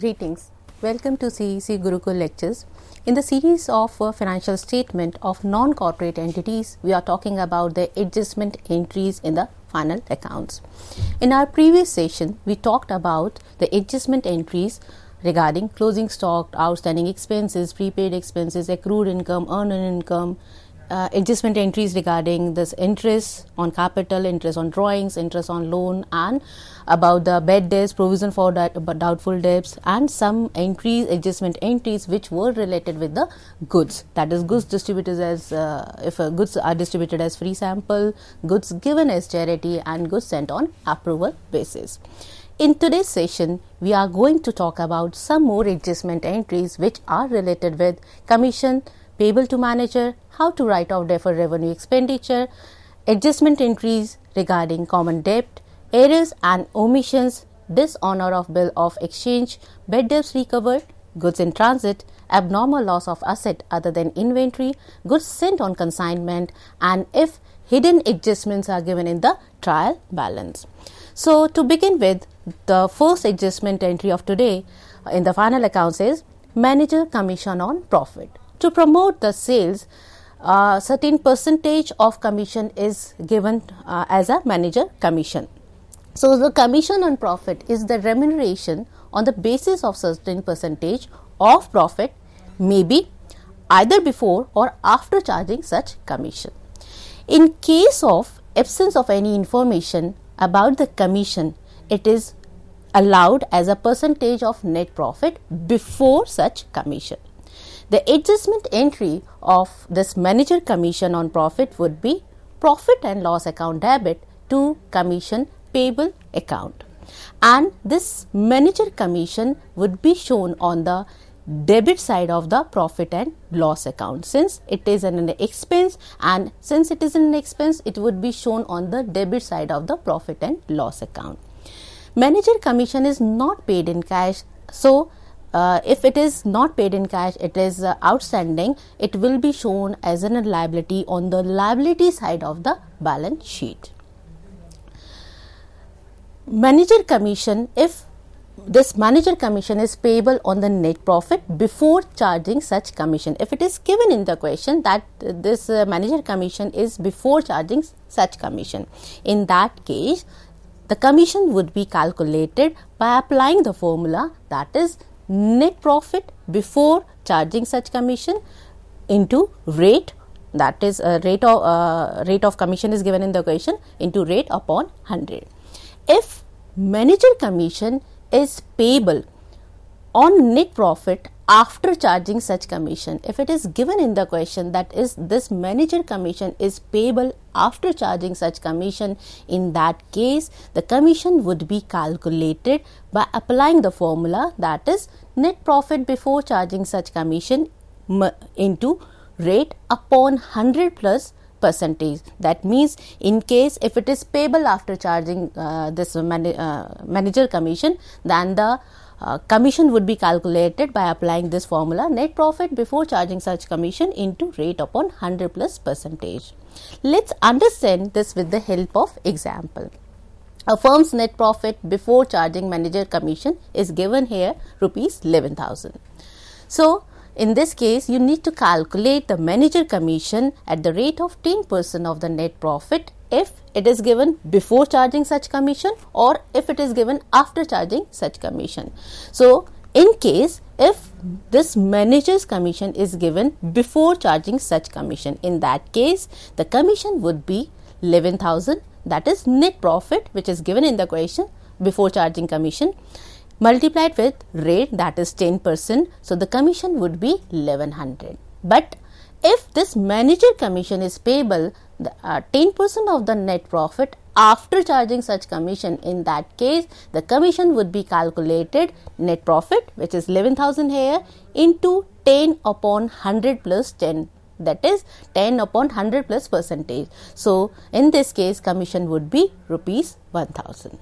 Greetings. Welcome to CEC Gurukul Lectures. In the series of uh, financial statement of non-corporate entities, we are talking about the adjustment entries in the final accounts. In our previous session, we talked about the adjustment entries regarding closing stock, outstanding expenses, prepaid expenses, accrued income, earned income, uh, adjustment entries regarding this interest on capital, interest on drawings, interest on loan, and about the bad debts, provision for doubtful debts, and some entries, adjustment entries, which were related with the goods. That is, goods distributed as uh, if uh, goods are distributed as free sample, goods given as charity, and goods sent on approval basis. In today's session, we are going to talk about some more adjustment entries which are related with commission payable to manager, how to write off deferred revenue expenditure, adjustment entries regarding common debt, errors and omissions, dishonor of bill of exchange, bad debts recovered, goods in transit, abnormal loss of asset other than inventory, goods sent on consignment, and if hidden adjustments are given in the trial balance. So, to begin with, the first adjustment entry of today uh, in the final accounts is manager commission on profit. To promote the sales, a uh, certain percentage of commission is given uh, as a manager commission. So, the commission on profit is the remuneration on the basis of certain percentage of profit may be either before or after charging such commission. In case of absence of any information about the commission, it is allowed as a percentage of net profit before such commission. The adjustment entry of this manager commission on profit would be profit and loss account debit to commission payable account and this manager commission would be shown on the debit side of the profit and loss account since it is an expense and since it is an expense it would be shown on the debit side of the profit and loss account manager commission is not paid in cash so uh, if it is not paid in cash it is uh, outstanding it will be shown as an liability on the liability side of the balance sheet manager commission if this manager commission is payable on the net profit before charging such commission if it is given in the question that this uh, manager commission is before charging such commission in that case the commission would be calculated by applying the formula that is net profit before charging such commission into rate that is uh, rate of uh, rate of commission is given in the equation into rate upon 100 if manager commission is payable on net profit after charging such commission if it is given in the question that is this manager commission is payable after charging such commission in that case the commission would be calculated by applying the formula that is net profit before charging such commission into rate upon 100 plus percentage. That means, in case if it is payable after charging uh, this man- uh, manager commission, then the uh, commission would be calculated by applying this formula net profit before charging such commission into rate upon 100 plus percentage. Let's understand this with the help of example. A firm's net profit before charging manager commission is given here rupees 11000. So, in this case, you need to calculate the manager commission at the rate of 10% of the net profit if it is given before charging such commission or if it is given after charging such commission. So, in case if this manager's commission is given before charging such commission, in that case, the commission would be 11,000 that is net profit which is given in the question before charging commission multiplied with rate that is 10%. So, the commission would be 1100. But if this manager commission is payable, 10% uh, of the net profit after charging such commission in that case the commission would be calculated net profit which is 11000 here into 10 upon 100 plus 10 that is 10 upon 100 plus percentage so in this case commission would be rupees 1000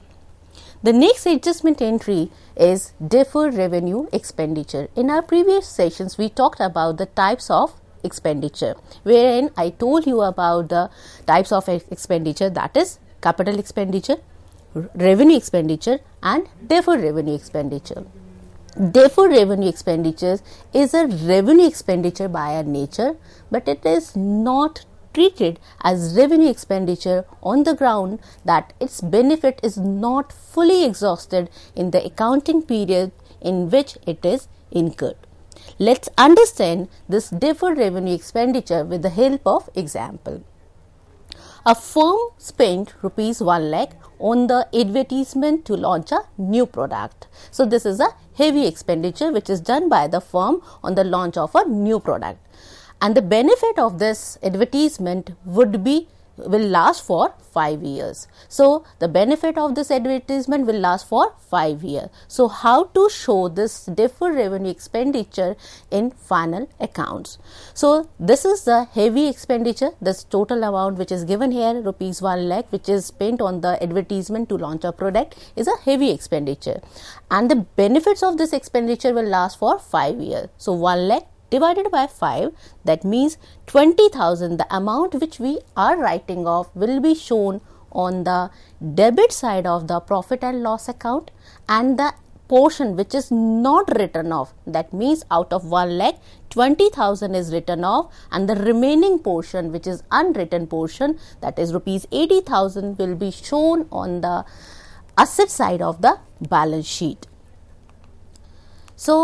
the next adjustment entry is deferred revenue expenditure. In our previous sessions, we talked about the types of expenditure, wherein I told you about the types of expenditure that is capital expenditure, revenue expenditure, and deferred revenue expenditure. Deferred revenue expenditures is a revenue expenditure by nature, but it is not treated as revenue expenditure on the ground that its benefit is not fully exhausted in the accounting period in which it is incurred. Let's understand this deferred revenue expenditure with the help of example. A firm spent rupees 1 lakh on the advertisement to launch a new product. So this is a heavy expenditure which is done by the firm on the launch of a new product and the benefit of this advertisement would be will last for 5 years so the benefit of this advertisement will last for 5 years so how to show this deferred revenue expenditure in final accounts so this is the heavy expenditure this total amount which is given here rupees 1 lakh which is spent on the advertisement to launch a product is a heavy expenditure and the benefits of this expenditure will last for 5 years so 1 lakh divided by 5 that means 20000 the amount which we are writing off will be shown on the debit side of the profit and loss account and the portion which is not written off that means out of 1 lakh 20000 is written off and the remaining portion which is unwritten portion that is rupees 80000 will be shown on the asset side of the balance sheet so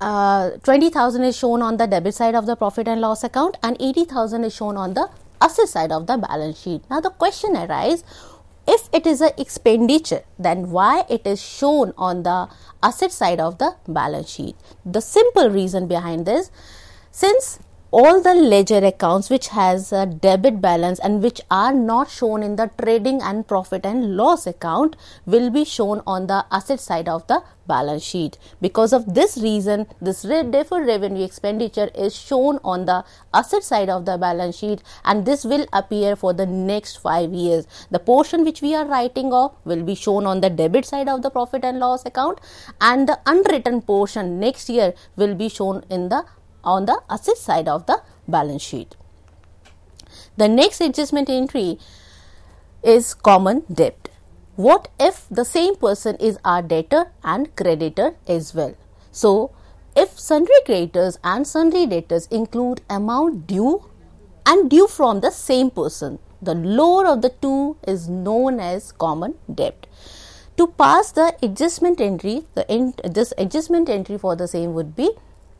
uh, 20,000 is shown on the debit side of the profit and loss account and 80,000 is shown on the asset side of the balance sheet. Now the question arises if it is an expenditure then why it is shown on the asset side of the balance sheet the simple reason behind this since all the ledger accounts which has a debit balance and which are not shown in the trading and profit and loss account will be shown on the asset side of the balance sheet because of this reason this deferred revenue expenditure is shown on the asset side of the balance sheet and this will appear for the next 5 years the portion which we are writing off will be shown on the debit side of the profit and loss account and the unwritten portion next year will be shown in the on the asset side of the balance sheet. The next adjustment entry is common debt. What if the same person is our debtor and creditor as well? So, if sundry creditors and sundry debtors include amount due and due from the same person, the lower of the two is known as common debt. To pass the adjustment entry, the this adjustment entry for the same would be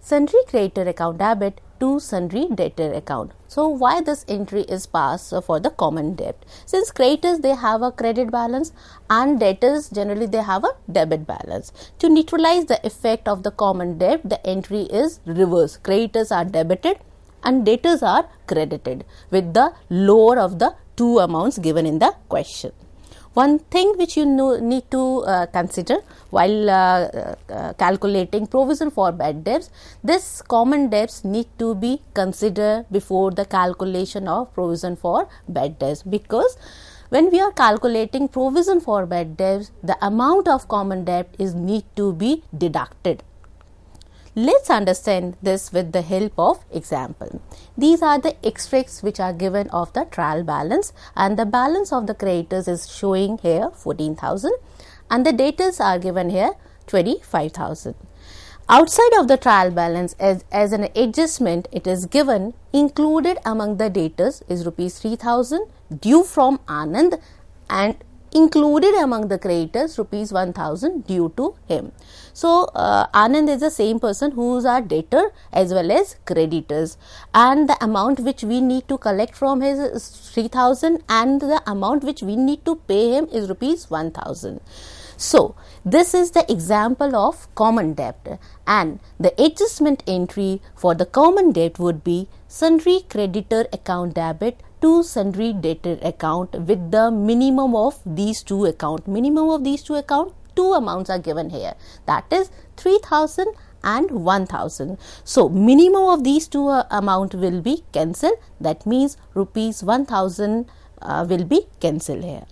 sundry creditor account debit to sundry debtor account. So why this entry is passed for the common debt? Since creditors they have a credit balance and debtors generally they have a debit balance. To neutralize the effect of the common debt, the entry is reverse. Creditors are debited and debtors are credited with the lower of the two amounts given in the question. One thing which you know, need to uh, consider while uh, uh, calculating provision for bad debts. This common debts need to be considered before the calculation of provision for bad debts because when we are calculating provision for bad debts, the amount of common debt is need to be deducted. Let's understand this with the help of example. These are the extracts which are given of the trial balance and the balance of the creditors is showing here 14,000 and the debtors are given here 25,000. Outside of the trial balance as, as an adjustment it is given included among the debtors is rupees 3000 due from Anand and included among the creditors rupees 1000 due to him. So, uh, Anand is the same person who is our debtor as well as creditors and the amount which we need to collect from his is 3000 and the amount which we need to pay him is rupees 1000. So, this is the example of common debt and the adjustment entry for the common debt would be sundry creditor account debit to sundry debtor account with the minimum of these two account. Minimum of these two account, two amounts are given here. That is 3000 and 1000 so minimum of these two uh, amount will be cancelled that means rupees 1000 uh, will be cancelled here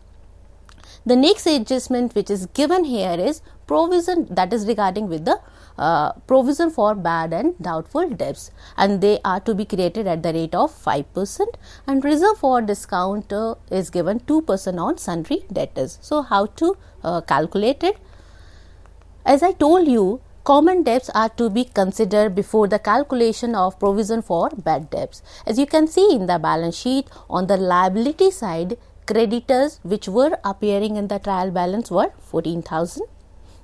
the next adjustment which is given here is provision that is regarding with the uh, provision for bad and doubtful debts and they are to be created at the rate of 5% and reserve for discount uh, is given 2% on sundry debtors. So, how to uh, calculate it? As I told you, common debts are to be considered before the calculation of provision for bad debts. As you can see in the balance sheet, on the liability side, creditors which were appearing in the trial balance were 14000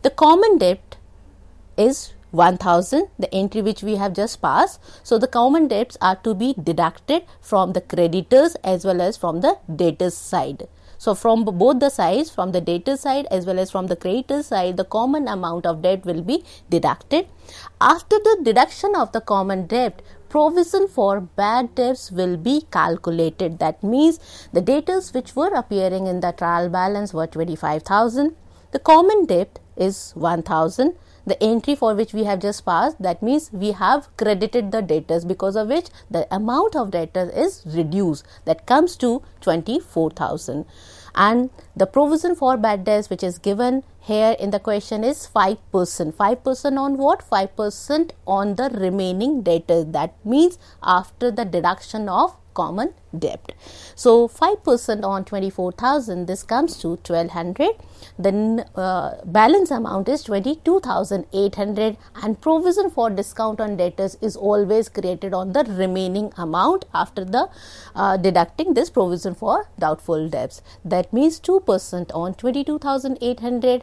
the common debt is 1000 the entry which we have just passed so the common debts are to be deducted from the creditors as well as from the debtors side so from both the sides from the debtor side as well as from the creditor side the common amount of debt will be deducted after the deduction of the common debt provision for bad debts will be calculated. That means the debtors which were appearing in the trial balance were 25,000. The common debt is 1,000 the entry for which we have just passed that means we have credited the debtors because of which the amount of debtors is reduced that comes to 24000 and the provision for bad debts which is given here in the question is 5% 5% on what 5% on the remaining debtor. that means after the deduction of common debt. So 5% on 24,000 this comes to 1200. Then uh, balance amount is 22,800 and provision for discount on debtors is always created on the remaining amount after the uh, deducting this provision for doubtful debts. That means 2% on 22,800 uh,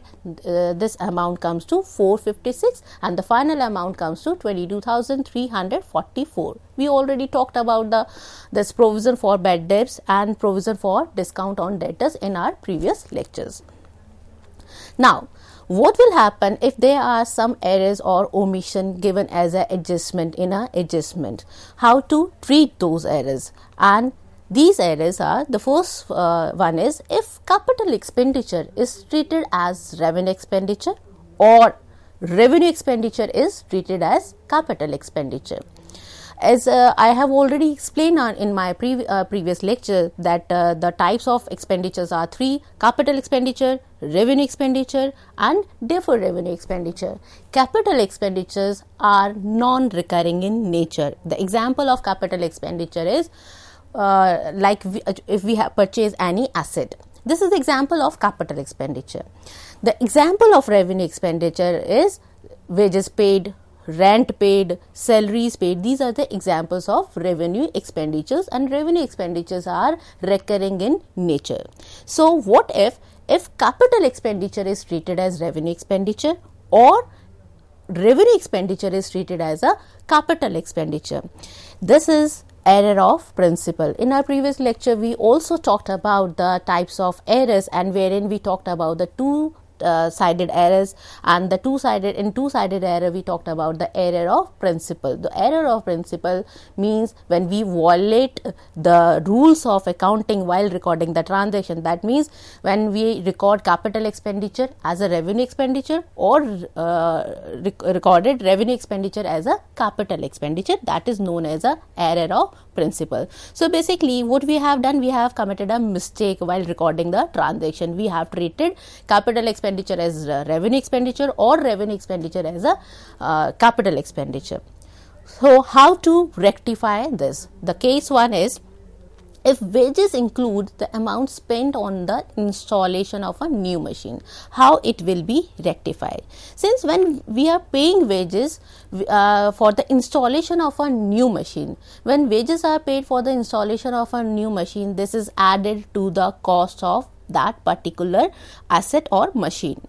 this amount comes to 456 and the final amount comes to 22,344. We already talked about the this provision for bad debts and provision for discount on debtors in our previous lectures. Now, what will happen if there are some errors or omission given as an adjustment in an adjustment? How to treat those errors? And these errors are the first uh, one is if capital expenditure is treated as revenue expenditure or revenue expenditure is treated as capital expenditure. As uh, I have already explained in my pre- uh, previous lecture that uh, the types of expenditures are three capital expenditure, revenue expenditure and deferred revenue expenditure. Capital expenditures are non-recurring in nature. The example of capital expenditure is uh, like we, if we have purchased any asset. This is the example of capital expenditure. The example of revenue expenditure is wages paid, rent paid, salaries paid. These are the examples of revenue expenditures, and revenue expenditures are recurring in nature. So, what if if capital expenditure is treated as revenue expenditure or revenue expenditure is treated as a capital expenditure? This is error of principle. In our previous lecture, we also talked about the types of errors and wherein we talked about the two uh, sided errors and the two sided in two sided error we talked about the error of principle the error of principle means when we violate the rules of accounting while recording the transaction that means when we record capital expenditure as a revenue expenditure or uh, rec- recorded revenue expenditure as a capital expenditure that is known as a error of principle so basically what we have done we have committed a mistake while recording the transaction we have treated capital expenditure expenditure as revenue expenditure or revenue expenditure as a uh, capital expenditure. So, how to rectify this? The case one is if wages include the amount spent on the installation of a new machine how it will be rectified since when we are paying wages uh, for the installation of a new machine when wages are paid for the installation of a new machine this is added to the cost of that particular asset or machine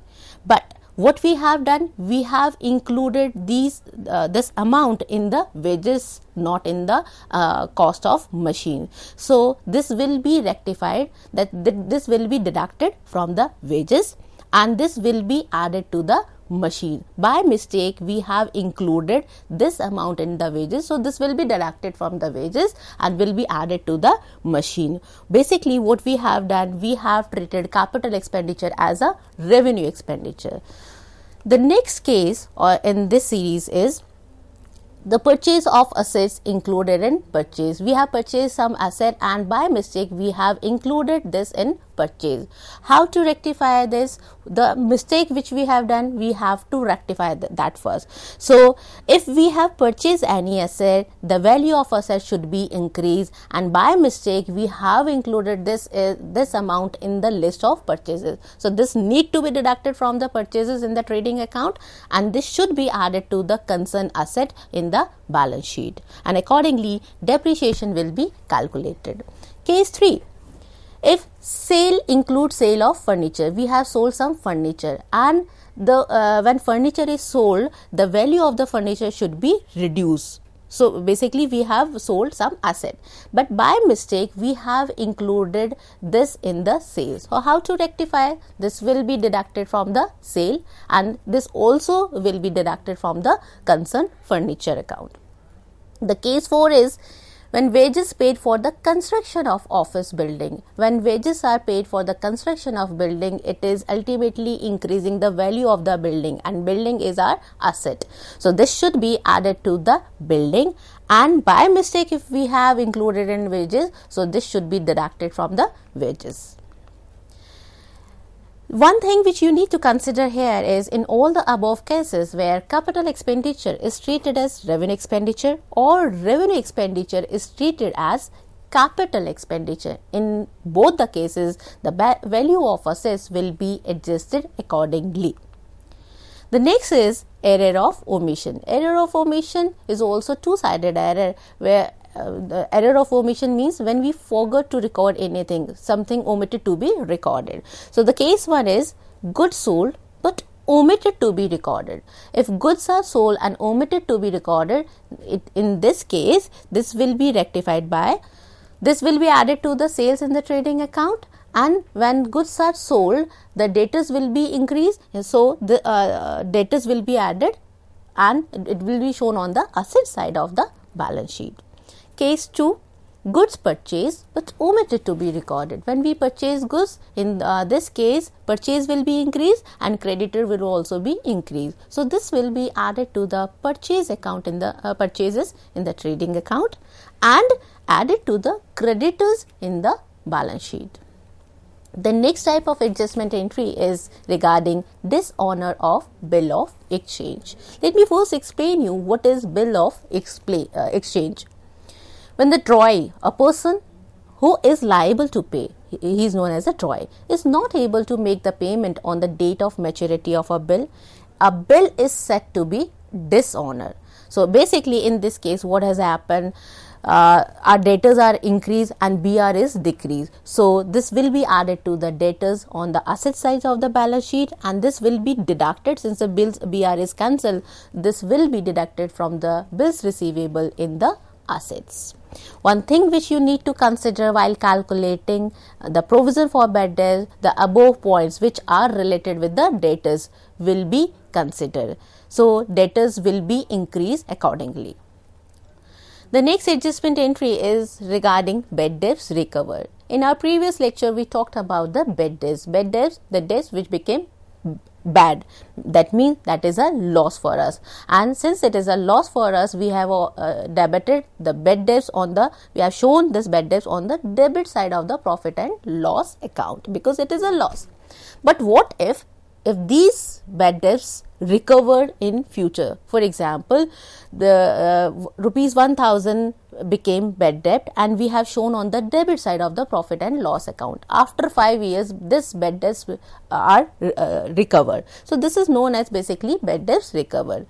but what we have done we have included these uh, this amount in the wages not in the uh, cost of machine so this will be rectified that th- this will be deducted from the wages and this will be added to the machine. By mistake, we have included this amount in the wages. So, this will be deducted from the wages and will be added to the machine. Basically, what we have done, we have treated capital expenditure as a revenue expenditure. The next case or uh, in this series is the purchase of assets included in purchase we have purchased some asset and by mistake we have included this in purchase how to rectify this the mistake which we have done we have to rectify th- that first so if we have purchased any asset the value of asset should be increased and by mistake we have included this uh, this amount in the list of purchases so this need to be deducted from the purchases in the trading account and this should be added to the concern asset in the balance sheet and accordingly depreciation will be calculated. Case 3 if sale includes sale of furniture we have sold some furniture and the uh, when furniture is sold the value of the furniture should be reduced so basically, we have sold some asset, but by mistake, we have included this in the sales. So, how to rectify this will be deducted from the sale, and this also will be deducted from the concerned furniture account. The case 4 is when wages paid for the construction of office building when wages are paid for the construction of building it is ultimately increasing the value of the building and building is our asset so this should be added to the building and by mistake if we have included in wages so this should be deducted from the wages one thing which you need to consider here is in all the above cases where capital expenditure is treated as revenue expenditure or revenue expenditure is treated as capital expenditure. In both the cases, the value of assets will be adjusted accordingly. The next is error of omission. Error of omission is also two sided error where uh, the error of omission means when we forgot to record anything, something omitted to be recorded. So the case one is goods sold but omitted to be recorded. If goods are sold and omitted to be recorded, it, in this case, this will be rectified by this will be added to the sales in the trading account and when goods are sold the debtors will be increased so the uh, debtors will be added and it will be shown on the asset side of the balance sheet case 2 goods purchased but omitted to be recorded when we purchase goods in uh, this case purchase will be increased and creditor will also be increased so this will be added to the purchase account in the uh, purchases in the trading account and added to the creditors in the balance sheet the next type of adjustment entry is regarding dishonor of bill of exchange let me first explain you what is bill of explain, uh, exchange when the Troy, a person who is liable to pay, he is known as a Troy, is not able to make the payment on the date of maturity of a bill, a bill is said to be dishonor. So basically, in this case, what has happened? Uh, our debtors are increased and BR is decreased. So this will be added to the debtors on the asset side of the balance sheet and this will be deducted since the bills BR is cancelled. This will be deducted from the bills receivable in the assets. One thing which you need to consider while calculating the provision for bad debts, the above points which are related with the debtors will be considered. So, debtors will be increased accordingly. The next adjustment entry is regarding bad debts recovered. In our previous lecture, we talked about the bad debts. Bad debts, the debts which became bad that means that is a loss for us and since it is a loss for us we have uh, debited the bad debts on the we have shown this bad debts on the debit side of the profit and loss account because it is a loss but what if if these bad debts recovered in future. For example, the uh, rupees 1000 became bad debt and we have shown on the debit side of the profit and loss account. After 5 years, this bad debts uh, are uh, recovered. So, this is known as basically bad debts recovered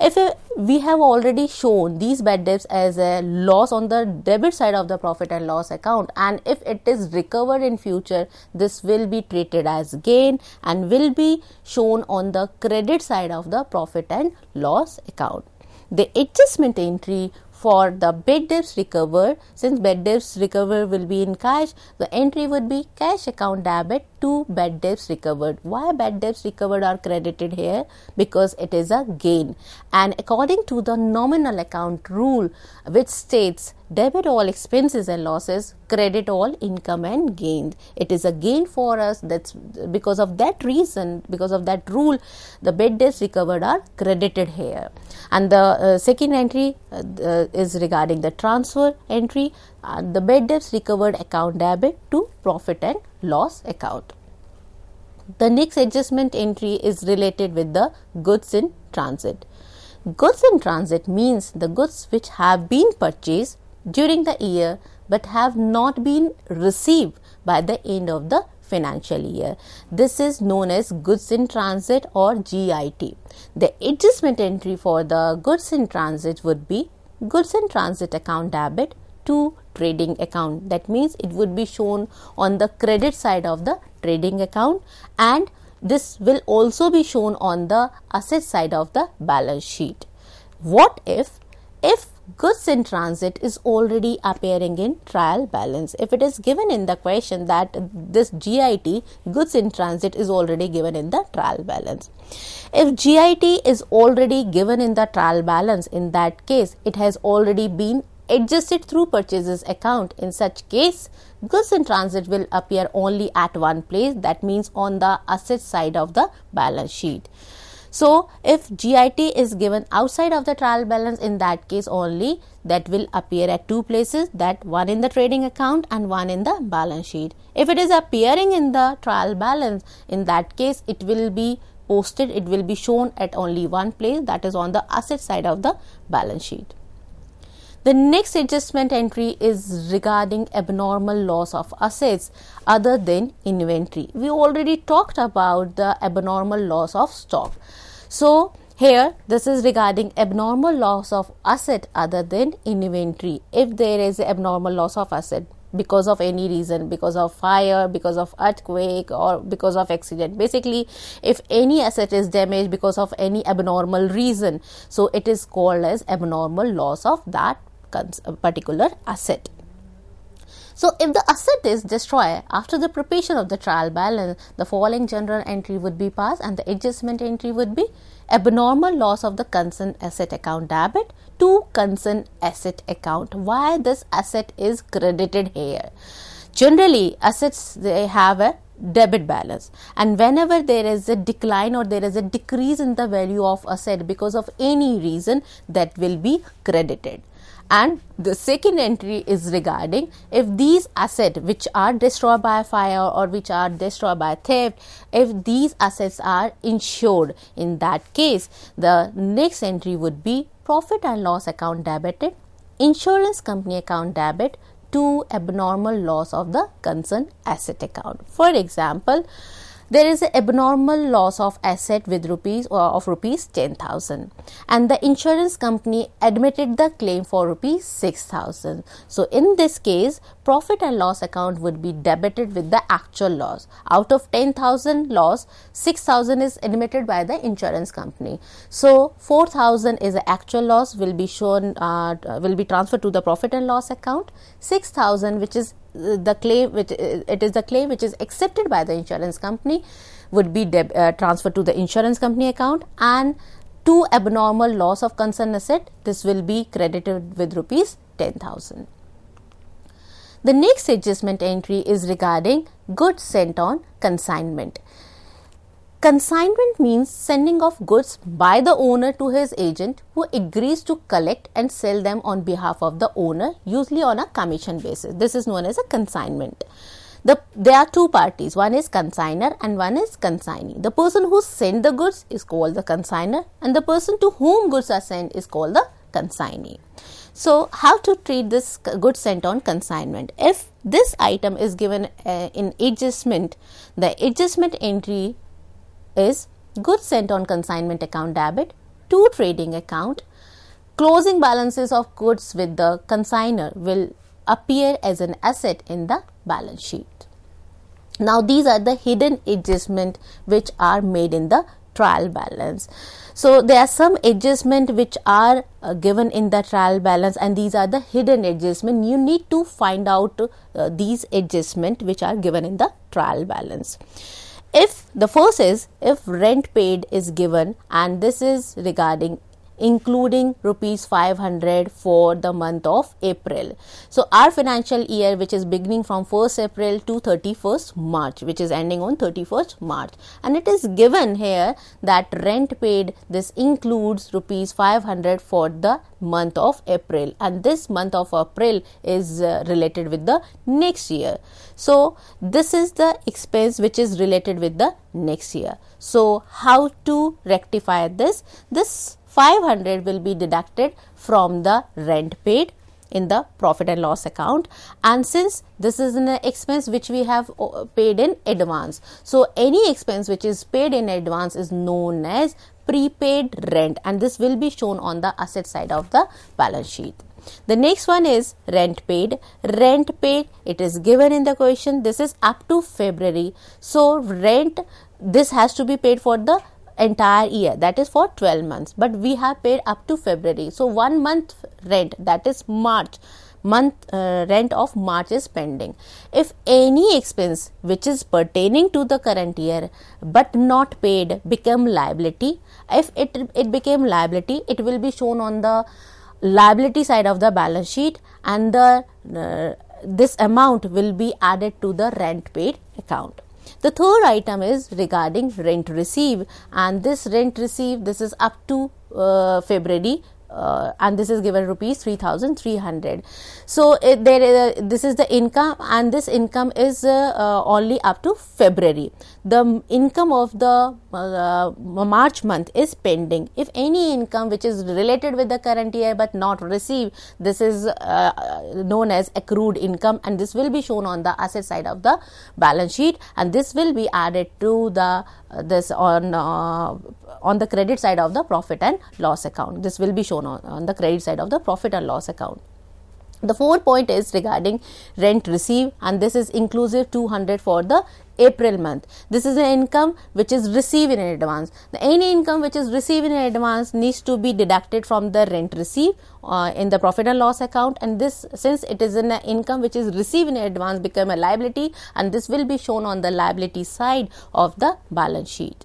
if we have already shown these bad debts as a loss on the debit side of the profit and loss account and if it is recovered in future this will be treated as gain and will be shown on the credit side of the profit and loss account the adjustment entry for the bad debts recovered since bad debts recovered will be in cash the entry would be cash account debit two bad debts recovered. Why bad debts recovered are credited here? Because it is a gain. And according to the nominal account rule, which states debit all expenses and losses, credit all income and gains. It is a gain for us. That's because of that reason, because of that rule, the bad debts recovered are credited here. And the uh, second entry uh, is regarding the transfer entry and the bad debts recovered account debit to profit and loss account. The next adjustment entry is related with the goods in transit. Goods in transit means the goods which have been purchased during the year but have not been received by the end of the financial year. This is known as goods in transit or GIT. The adjustment entry for the goods in transit would be goods in transit account debit to trading account that means it would be shown on the credit side of the trading account and this will also be shown on the asset side of the balance sheet what if if goods in transit is already appearing in trial balance if it is given in the question that this git goods in transit is already given in the trial balance if git is already given in the trial balance in that case it has already been adjusted through purchases account. In such case, goods in transit will appear only at one place, that means on the asset side of the balance sheet. So, if GIT is given outside of the trial balance, in that case only that will appear at two places that one in the trading account and one in the balance sheet. If it is appearing in the trial balance, in that case it will be posted, it will be shown at only one place that is on the asset side of the balance sheet. The next adjustment entry is regarding abnormal loss of assets other than inventory. We already talked about the abnormal loss of stock. So, here this is regarding abnormal loss of asset other than inventory. If there is abnormal loss of asset, because of any reason because of fire because of earthquake or because of accident basically if any asset is damaged because of any abnormal reason so it is called as abnormal loss of that particular asset. So, if the asset is destroyed after the preparation of the trial balance, the following general entry would be passed and the adjustment entry would be abnormal loss of the concerned asset account debit to concerned asset account. Why this asset is credited here? Generally, assets they have a debit balance and whenever there is a decline or there is a decrease in the value of asset because of any reason that will be credited and the second entry is regarding if these assets which are destroyed by fire or which are destroyed by theft if these assets are insured in that case the next entry would be profit and loss account debited insurance company account debit to abnormal loss of the concerned asset account for example there is an abnormal loss of asset with rupees or uh, of rupees 10000 and the insurance company admitted the claim for rupees 6000 so in this case profit and loss account would be debited with the actual loss out of 10000 loss 6000 is admitted by the insurance company so 4000 is the actual loss will be shown uh, will be transferred to the profit and loss account 6000 which is the claim which uh, it is the claim which is accepted by the insurance company would be deb- uh, transferred to the insurance company account and to abnormal loss of concern asset this will be credited with rupees 10000 the next adjustment entry is regarding goods sent on consignment Consignment means sending of goods by the owner to his agent who agrees to collect and sell them on behalf of the owner, usually on a commission basis. This is known as a consignment. The, there are two parties one is consigner and one is consignee. The person who sent the goods is called the consigner, and the person to whom goods are sent is called the consignee. So, how to treat this good sent on consignment? If this item is given uh, in adjustment, the adjustment entry is goods sent on consignment account debit to trading account. Closing balances of goods with the consignor will appear as an asset in the balance sheet. Now, these are the hidden adjustment which are made in the trial balance. So, there are some adjustment which are uh, given in the trial balance and these are the hidden adjustment. You need to find out uh, these adjustment which are given in the trial balance if the first is if rent paid is given and this is regarding including rupees 500 for the month of April. So our financial year which is beginning from 1st April to 31st March which is ending on 31st March and it is given here that rent paid this includes rupees 500 for the month of April and this month of April is uh, related with the next year. So this is the expense which is related with the next year. So how to rectify this? This 500 will be deducted from the rent paid in the profit and loss account and since this is an expense which we have uh, paid in advance so any expense which is paid in advance is known as prepaid rent and this will be shown on the asset side of the balance sheet the next one is rent paid rent paid it is given in the question this is up to february so rent this has to be paid for the entire year that is for 12 months but we have paid up to february so one month rent that is march month uh, rent of march is pending if any expense which is pertaining to the current year but not paid become liability if it it became liability it will be shown on the liability side of the balance sheet and the uh, this amount will be added to the rent paid account the third item is regarding rent received and this rent received this is up to uh, February uh, and this is given rupees 3300 so it, there uh, this is the income and this income is uh, uh only up to february the income of the uh, march month is pending if any income which is related with the current year but not received this is known as accrued income and this will be shown on the asset side of the balance sheet and this will be added to the this on uh, on the credit side of the profit and loss account. This will be shown on, on the credit side of the profit and loss account the fourth point is regarding rent received and this is inclusive 200 for the April month. This is an income which is received in advance. The any income which is received in advance needs to be deducted from the rent received uh, in the profit and loss account and this since it is an income which is received in advance become a liability and this will be shown on the liability side of the balance sheet.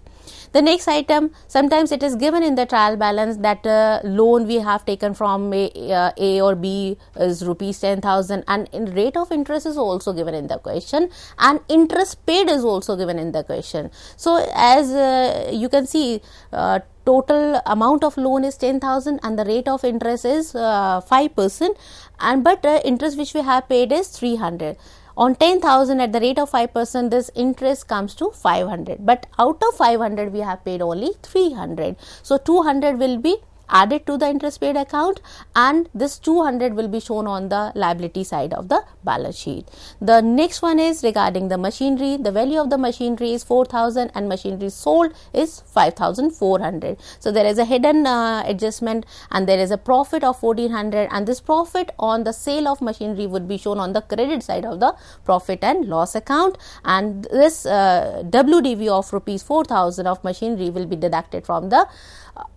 The next item, sometimes it is given in the trial balance that uh, loan we have taken from a, uh, a or B is rupees 10,000 and in rate of interest is also given in the question and interest paid is also given in the question. So, as uh, you can see, uh, total amount of loan is 10000 and the rate of interest is 5% uh, and but uh, interest which we have paid is 300 on 10000 at the rate of 5% this interest comes to 500 but out of 500 we have paid only 300 so 200 will be added to the interest paid account and this 200 will be shown on the liability side of the balance sheet. The next one is regarding the machinery. The value of the machinery is 4000 and machinery sold is 5400. So there is a hidden uh, adjustment and there is a profit of 1400 and this profit on the sale of machinery would be shown on the credit side of the profit and loss account and this uh, WDV of rupees 4000 of machinery will be deducted from the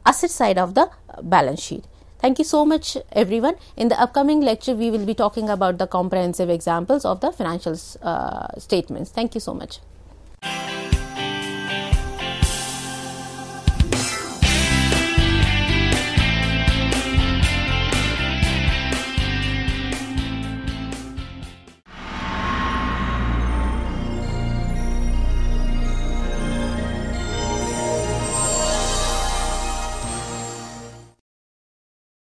asset side of the balance sheet. Thank you so much everyone. In the upcoming lecture, we will be talking about the comprehensive examples of the financial uh, statements. Thank you so much.